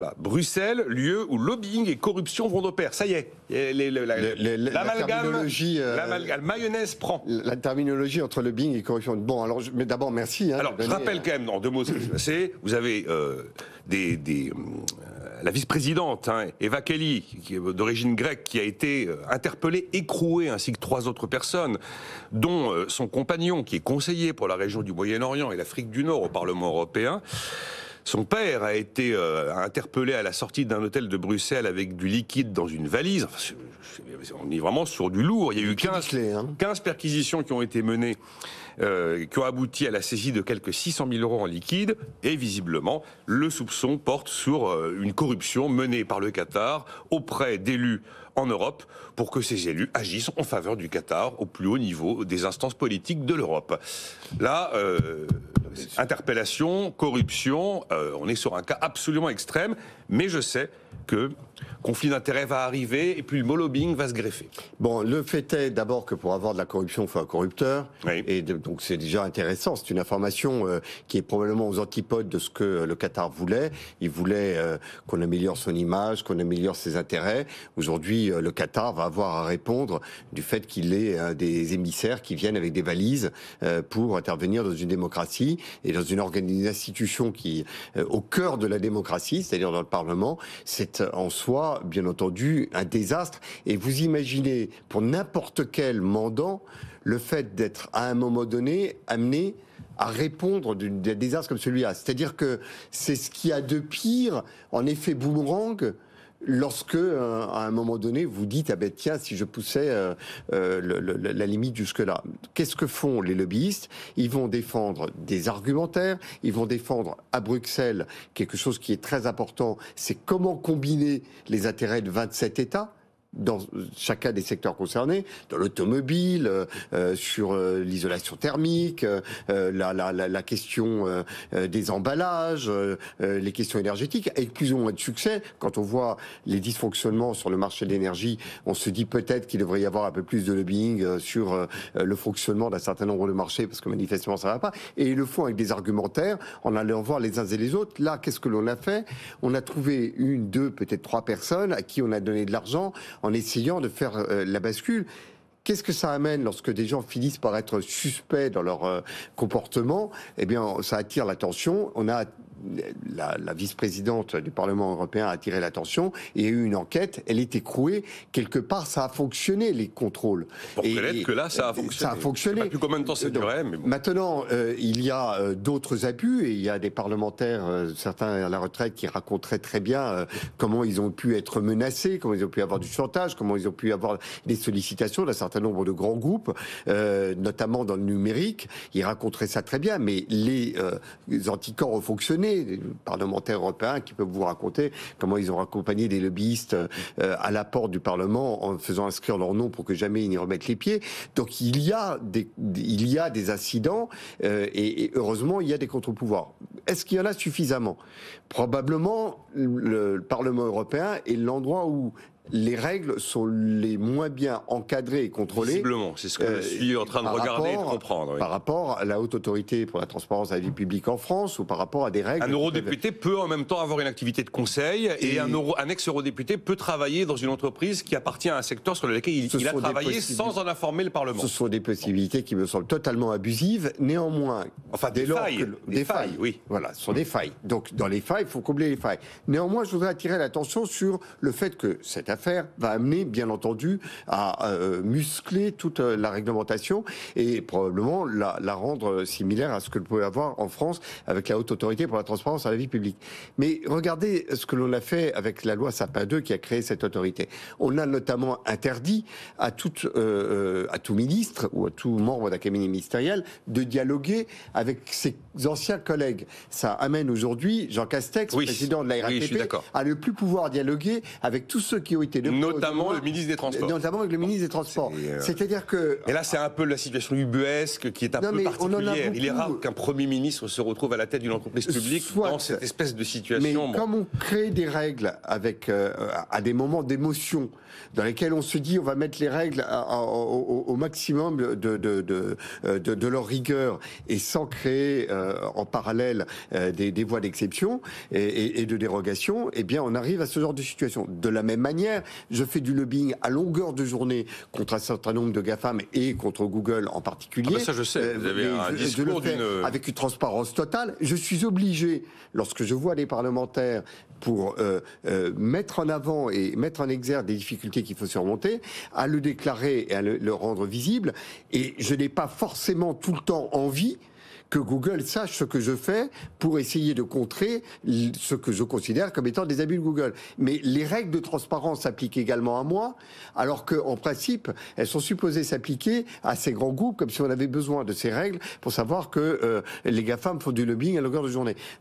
Bah, Bruxelles, lieu où lobbying et corruption vont de pair. Ça y est, l'amalgame, euh, la, la mayonnaise prend. La terminologie entre lobbying et corruption. Bon, alors, mais d'abord, merci. Hein, alors, je rappelle hein. quand même, dans deux mots, ce vous avez euh, euh, la vice-présidente, hein, Eva Kelly, d'origine grecque, qui a été interpellée, écrouée, ainsi que trois autres personnes, dont son compagnon, qui est conseiller pour la région du Moyen-Orient et l'Afrique du Nord au Parlement européen. Son père a été euh, interpellé à la sortie d'un hôtel de Bruxelles avec du liquide dans une valise. on est vraiment sur du lourd. Il y a eu 15, hein. perquisitions qui ont été menées, euh, qui ont abouti à la saisie de quelques 600 000 euros en liquide. Et visiblement, le soupçon porte sur euh, une corruption menée par le Qatar auprès d'élus en Europe pour que ces élus agissent en faveur du Qatar au plus haut niveau des instances politiques de l'Europe. Là, euh, interpellation, corruption, euh, on est sur un cas absolument extrême, mais je sais que conflit d'intérêts va arriver et puis le mot lobbying va se greffer. Bon, le fait est d'abord que pour avoir de la corruption, il faut un corrupteur. Et donc c'est déjà intéressant. C'est une information euh, qui est probablement aux antipodes de ce que le Qatar voulait. Il voulait qu'on améliore son image, qu'on améliore ses intérêts. Aujourd'hui, euh, le Qatar, va avoir à répondre du fait qu'il ait euh, des émissaires qui viennent avec des valises euh, pour intervenir dans une démocratie et dans une, institution qui, au cœur de la démocratie, c'est-à-dire dans le Parlement, c'est en soi, bien entendu, un désastre. Et vous imaginez, pour n'importe quel mandant, le fait d'être à un moment donné amené à répondre d'un désastre comme celui-là. C'est-à-dire que c'est ce qui a de pire en effet boomerang lorsque, euh, à un moment donné, vous dites, ah ben tiens, si je poussais euh, euh, la limite jusque-là, qu'est-ce que font les lobbyistes Ils vont défendre des argumentaires, ils vont défendre à Bruxelles quelque chose qui est très important, c'est comment combiner les intérêts de 27 États dans chacun des secteurs concernés, dans l'automobile, euh, euh, sur euh, l'isolation thermique, la, la, la, la, question des emballages, les questions énergétiques, et plus ou moins de succès. Quand on voit les dysfonctionnements sur le marché de l'énergie, on se dit peut-être qu'il devrait y avoir un peu plus de lobbying sur le fonctionnement d'un certain nombre de marchés, parce que manifestement ça va pas. Et ils le font avec des argumentaires, en allant voir les uns et les autres. Là, qu'est-ce que l'on a fait On a trouvé une, deux, peut-être trois personnes à qui on a donné de l'argent en essayant de faire euh, la bascule. Qu'est-ce que ça amène lorsque des gens finissent par être suspects dans leur euh, comportement Eh bien, ça attire l'attention. On a la, vice-présidente du Parlement européen a attiré l'attention, et a eu une enquête, elle est écrouée. Quelque part, ça a fonctionné, les contrôles. Pour et, que là, ça a euh, fonctionné. Ça a fonctionné. pas plus combien de temps c'est duré, Maintenant, euh, il y a euh, d'autres abus, et il y a des parlementaires, certains à la retraite, qui raconteraient très bien comment ils ont pu être menacés, comment ils ont pu avoir du chantage, comment ils ont pu avoir des sollicitations d'un certain nombre de grands groupes, notamment dans le numérique. Ils raconteraient ça très bien, mais les anticorps ont fonctionné des parlementaires européens qui peuvent vous raconter comment ils ont accompagné des lobbyistes euh, à la porte du Parlement en faisant inscrire leur nom pour que jamais ils n'y remettent les pieds. Donc il y a des, incidents euh, et heureusement il y a des contre-pouvoirs. Est-ce qu'il y en a suffisamment Probablement le Parlement européen est l'endroit où les règles sont les moins bien encadrées et contrôlées. Visiblement, c'est ce que je euh, suis en train de regarder et de comprendre. Par rapport à la haute autorité pour la transparence de la vie publique en France ou par rapport à des règles. Un eurodéputé peut en même temps avoir une activité de conseil et, un, ex-eurodéputé peut travailler dans une entreprise qui appartient à un secteur sur lequel il, a travaillé sans en informer le Parlement. Ce sont des possibilités qui me semblent totalement abusives. Néanmoins, enfin, des, failles, des, failles, oui. Voilà, ce sont des failles. Donc dans les failles, il faut combler les failles. Néanmoins, je voudrais attirer l'attention sur le fait que cette faire va amener, bien entendu, à euh, muscler toute euh, la réglementation et probablement la, rendre euh, similaire à ce que l'on peut avoir en France avec la haute autorité pour la transparence à la vie publique. Mais regardez ce que l'on a fait avec la loi Sapin 2 qui a créé cette autorité. On a notamment interdit à, à tout ministre ou à tout membre d'un cabinet ministériel de dialoguer avec ses anciens collègues. Ça amène aujourd'hui Jean Castex, président de la RATP, à ne plus pouvoir dialoguer avec tous ceux qui ont notamment le ministre des Transports. Notamment avec le ministre des Transports. Euh, C'est-à-dire que. Et là, c'est un peu la situation ubuesque qui est un peu particulière. Il est rare qu'un Premier ministre se retrouve à la tête d'une entreprise publique dans cette espèce de situation. Mais comme on crée des règles avec, euh, à des moments d'émotion, dans lesquels on se dit on va mettre les règles euh, au, maximum de, de, de, de, leur rigueur et sans créer en parallèle des, des, voies d'exception et, et de dérogation, eh bien on arrive à ce genre de situation. De la même manière, je fais du lobbying à longueur de journée contre un certain nombre de GAFAM et contre Google en particulier. Ah bah ça, je sais. Euh, Vous avez un euh, Avec une transparence totale. Je suis obligé, lorsque je vois les parlementaires pour euh, mettre en avant et mettre en exergue des difficultés qu'il faut surmonter, à le déclarer et à le rendre visible. Et je n'ai pas forcément tout le temps envie que Google sache ce que je fais pour essayer de contrer ce que je considère comme étant des abus de Google. Mais les règles de transparence s'appliquent également à moi, alors que en principe, elles sont supposées s'appliquer à ces grands groupes, comme si on avait besoin de ces règles pour savoir que euh, les GAFAM font du lobbying à longueur de journée.